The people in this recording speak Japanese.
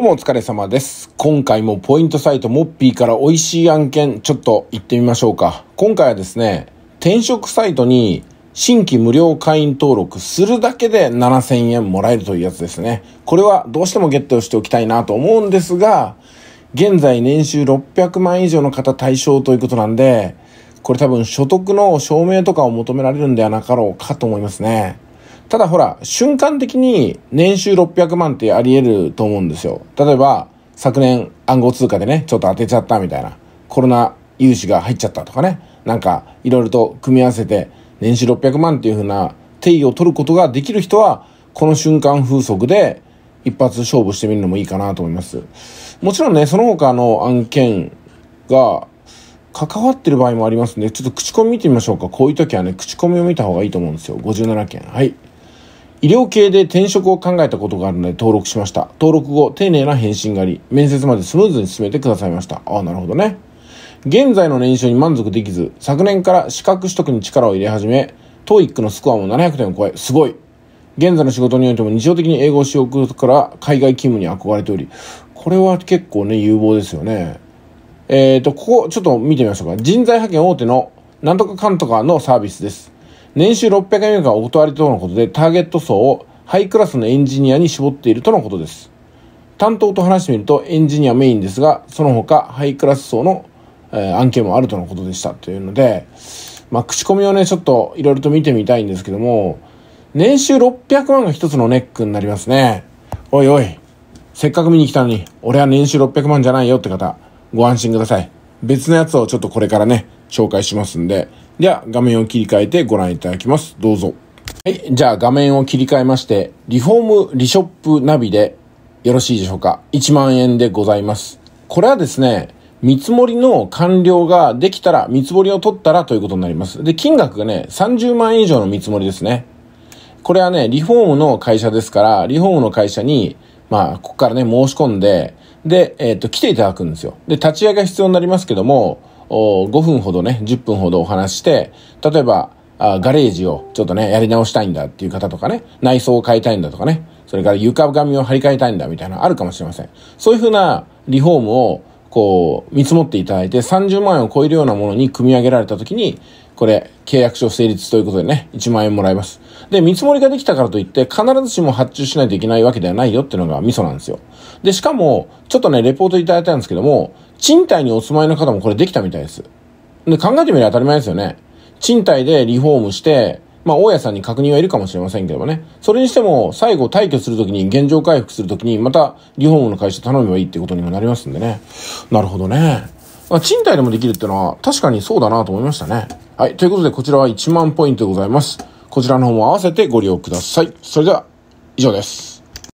どうもお疲れ様です。今回もポイントサイトモッピーから美味しい案件ちょっと行ってみましょうか。今回はですね、転職サイトに新規無料会員登録するだけで7000円もらえるというやつですね。これはどうしてもゲットしておきたいなと思うんですが、現在年収600万以上の方対象ということなんで、これ多分所得の証明とかを求められるんではなかろうかと思いますね。ただほら、瞬間的に年収600万ってあり得ると思うんですよ。例えば、昨年暗号通貨でね、ちょっと当てちゃったみたいな、コロナ融資が入っちゃったとかね、なんかいろいろと組み合わせて年収600万っていうふうな定義を取ることができる人は、この瞬間風速で一発勝負してみるのもいいかなと思います。もちろんね、その他の案件が関わってる場合もありますんで、ちょっと口コミ見てみましょうか。こういう時はね、口コミを見た方がいいと思うんですよ。57件。はい。医療系で転職を考えたことがあるので登録しました。登録後、丁寧な返信があり、面接までスムーズに進めてくださいました。ああ、なるほどね。現在の年収に満足できず、昨年から資格取得に力を入れ始め、TOEIC のスコアも700点を超え、すごい。現在の仕事においても日常的に英語を使用するから海外勤務に憧れており、これは結構ね、有望ですよね。えっ、ー、と、ここちょっと見てみましょうか。人材派遣大手のなんとかかんとかのサービスです。年収600円以下お断りとのことで、ターゲット層をハイクラスのエンジニアに絞っているとのことです。担当と話してみると、エンジニアメインですが、その他、ハイクラス層の、えー、案件もあるとのことでした。というので、まあ、口コミをね、ちょっといろいろと見てみたいんですけども、年収600万が一つのネックになりますね。おいおい、せっかく見に来たのに、俺は年収600万じゃないよって方、ご安心ください。別のやつをちょっとこれからね、紹介しますんで、では、画面を切り替えてご覧いただきます。どうぞ。はい。じゃあ、画面を切り替えまして、リフォームリショップナビでよろしいでしょうか。1万円でございます。これはですね、見積もりの完了ができたら、見積もりを取ったらということになります。で、金額がね、30万円以上の見積もりですね。これはね、リフォームの会社ですから、リフォームの会社に、まあ、ここからね、申し込んで、で、えっ、と、来ていただくんですよ。で、立ち会いが必要になりますけども、5分ほどね、10分ほどお話して、例えば、あガレージをちょっとね、やり直したいんだっていう方とかね、内装を変えたいんだとかね、それから床紙を張り替えたいんだみたいなあるかもしれません。そういうふうなリフォームをこう見積もっていただいて30万円を超えるようなものに組み上げられた時にこれ契約書成立ということでね1万円もらいますで見積もりができたからといって必ずしも発注しないといけないわけではないよっていうのがミソなんですよでしかもちょっとねレポートいただいたんですけども賃貸にお住まいの方もこれできたみたいです。で、考えてみれば当たり前ですよね。賃貸でリフォームして、まあ、大家さんに確認はいるかもしれませんけどもね。それにしても、最後退去するときに、現状回復するときに、またリフォームの会社頼めばいいってことにもなりますんでね。なるほどね。まあ、賃貸でもできるってのは、確かにそうだなと思いましたね。はい。ということで、こちらは1万ポイントでございます。こちらの方も合わせてご利用ください。それでは、以上です。